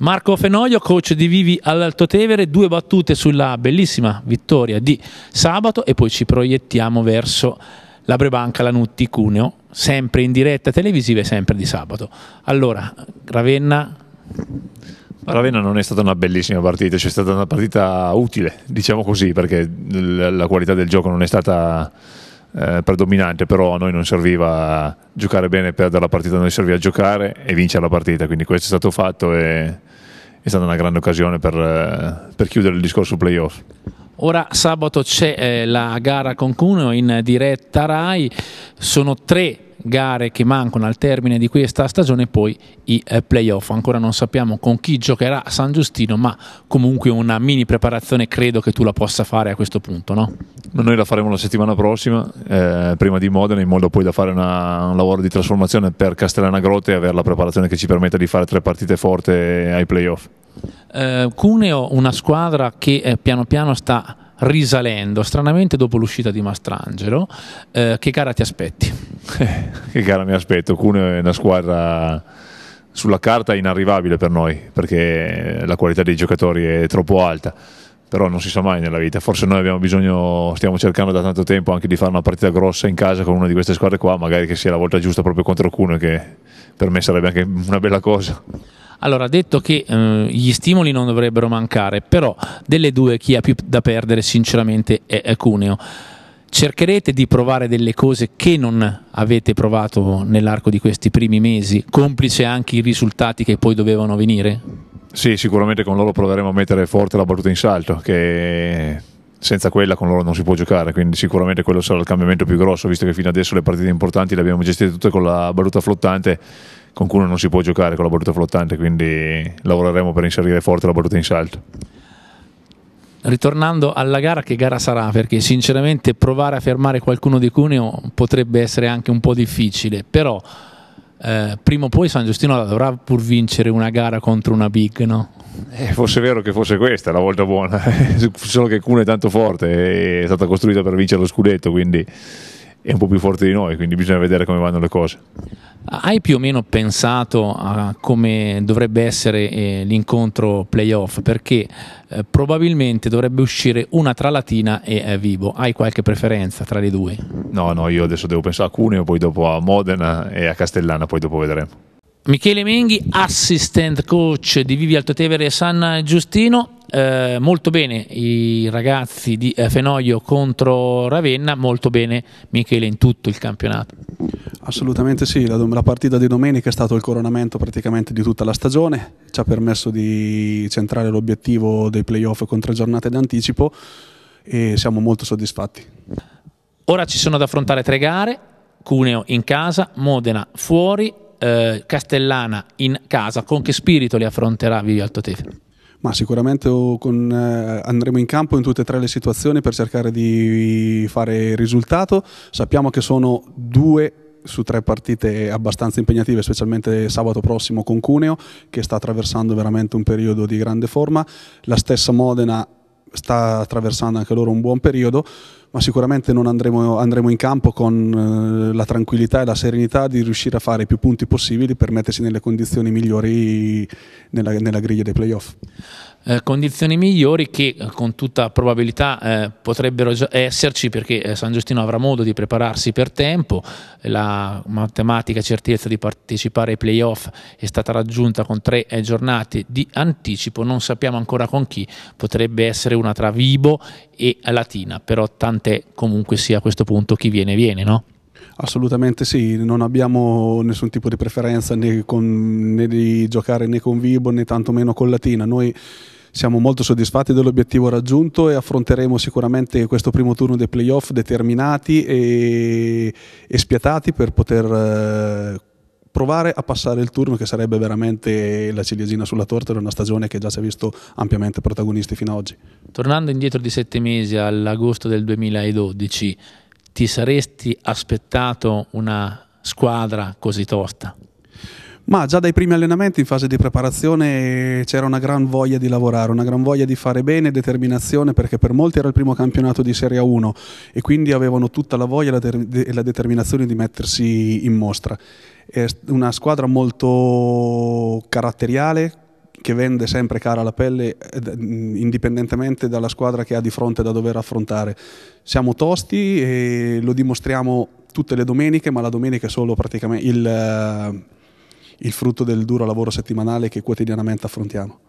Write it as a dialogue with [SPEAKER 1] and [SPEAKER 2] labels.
[SPEAKER 1] Marco Fenoglio, coach di Vivi all'Alto Tevere, due battute sulla bellissima vittoria di sabato e poi ci proiettiamo verso la Brebanca Lanutti Cuneo, sempre in diretta televisiva e sempre di sabato. Allora, Ravenna
[SPEAKER 2] Ravenna non è stata una bellissima partita, c'è cioè stata una partita utile, diciamo così, perché la qualità del gioco non è stata eh, predominante, però a noi non serviva giocare bene e perdere la partita, a noi serviva giocare e vincere la partita, quindi questo è stato fatto e è stata una grande occasione per, eh, per chiudere il discorso playoff.
[SPEAKER 1] Ora sabato c'è eh, la gara con Cuneo in diretta Rai, sono tre gare che mancano al termine di questa stagione e poi i eh, playoff. Ancora non sappiamo con chi giocherà San Giustino, ma comunque una mini preparazione
[SPEAKER 2] credo che tu la possa fare a questo punto, no? Noi la faremo la settimana prossima, eh, prima di Modena, in modo poi da fare una, un lavoro di trasformazione per Castellana Grotte e avere la preparazione che ci permetta di fare tre partite forti ai playoff. Eh, Cuneo, una squadra che eh, piano
[SPEAKER 1] piano sta risalendo, stranamente dopo l'uscita di Mastrangelo, eh, che gara ti aspetti?
[SPEAKER 2] Eh, che gara mi aspetto? Cuneo è una squadra sulla carta inarrivabile per noi perché la qualità dei giocatori è troppo alta però non si sa mai nella vita forse noi abbiamo bisogno stiamo cercando da tanto tempo anche di fare una partita grossa in casa con una di queste squadre qua magari che sia la volta giusta proprio contro Cuneo che per me sarebbe anche una bella cosa
[SPEAKER 1] allora, detto che eh, gli stimoli non dovrebbero mancare, però delle due chi ha più da perdere sinceramente è, è Cuneo cercherete di provare delle cose che non avete provato nell'arco di questi primi mesi, complice anche i risultati
[SPEAKER 2] che poi dovevano venire? Sì, sicuramente con loro proveremo a mettere forte la battuta in salto, che senza quella con loro non si può giocare, quindi sicuramente quello sarà il cambiamento più grosso, visto che fino adesso le partite importanti le abbiamo gestite tutte con la battuta flottante, con cui non si può giocare con la battuta flottante, quindi lavoreremo per inserire forte la battuta in salto
[SPEAKER 1] ritornando alla gara, che gara sarà? Perché sinceramente provare a fermare qualcuno di Cuneo potrebbe essere anche un po' difficile, però eh, prima o poi San Giustino dovrà pur vincere una gara contro una big, no?
[SPEAKER 2] Eh, fosse vero che fosse questa la volta buona, solo che Cuneo è tanto forte, è stata costruita per vincere lo scudetto, quindi è un po' più forte di noi, quindi bisogna vedere come vanno le cose.
[SPEAKER 1] Hai più o meno pensato a come dovrebbe essere eh, l'incontro playoff? Perché eh, probabilmente dovrebbe
[SPEAKER 2] uscire una tra Latina e eh, Vibo. Hai qualche preferenza tra le due? No, no, io adesso devo pensare a Cuneo, poi dopo a Modena e a Castellana, poi dopo vedremo.
[SPEAKER 1] Michele Menghi, assistant coach di Vivi Altotevere e San Giustino eh, molto bene i ragazzi di eh, Fenoglio contro Ravenna, molto bene Michele in tutto il campionato.
[SPEAKER 3] Assolutamente sì, la, la partita di domenica è stato il coronamento praticamente di tutta la stagione, ci ha permesso di centrare l'obiettivo dei playoff con tre giornate d'anticipo e siamo molto soddisfatti.
[SPEAKER 1] Ora ci sono da affrontare tre gare, Cuneo in casa, Modena fuori, eh, Castellana in casa, con che spirito le affronterà Vivi Altotefe?
[SPEAKER 3] Ma sicuramente oh, con, eh, andremo in campo in tutte e tre le situazioni per cercare di fare risultato. Sappiamo che sono due su tre partite abbastanza impegnative, specialmente sabato prossimo con Cuneo, che sta attraversando veramente un periodo di grande forma. La stessa Modena sta attraversando anche loro un buon periodo ma sicuramente non andremo, andremo in campo con eh, la tranquillità e la serenità di riuscire a fare i più punti possibili per mettersi nelle condizioni migliori nella, nella griglia dei playoff.
[SPEAKER 1] Eh, condizioni migliori che eh, con tutta probabilità eh, potrebbero esserci perché eh, San Giustino avrà modo di prepararsi per tempo, la matematica certezza di partecipare ai playoff è stata raggiunta con tre giornate di anticipo, non sappiamo ancora con chi, potrebbe essere una tra Vibo e Latina, però tanto importante comunque sia a questo punto chi viene viene, no?
[SPEAKER 3] Assolutamente sì, non abbiamo nessun tipo di preferenza né, con, né di giocare né con Vibo né tantomeno con Latina. Noi siamo molto soddisfatti dell'obiettivo raggiunto e affronteremo sicuramente questo primo turno dei playoff determinati e, e spiatati per poter eh, provare a passare il turno che sarebbe veramente la ciliegina sulla torta di una stagione che già si è visto ampiamente protagonisti fino ad oggi.
[SPEAKER 1] Tornando indietro di sette mesi all'agosto del 2012, ti saresti aspettato una squadra così tosta?
[SPEAKER 3] Ma già dai primi allenamenti in fase di preparazione c'era una gran voglia di lavorare, una gran voglia di fare bene, determinazione, perché per molti era il primo campionato di Serie 1 e quindi avevano tutta la voglia e la determinazione di mettersi in mostra. È una squadra molto caratteriale, che vende sempre cara la pelle indipendentemente dalla squadra che ha di fronte da dover affrontare. Siamo tosti e lo dimostriamo tutte le domeniche, ma la domenica è solo praticamente il il frutto del duro lavoro settimanale che quotidianamente affrontiamo.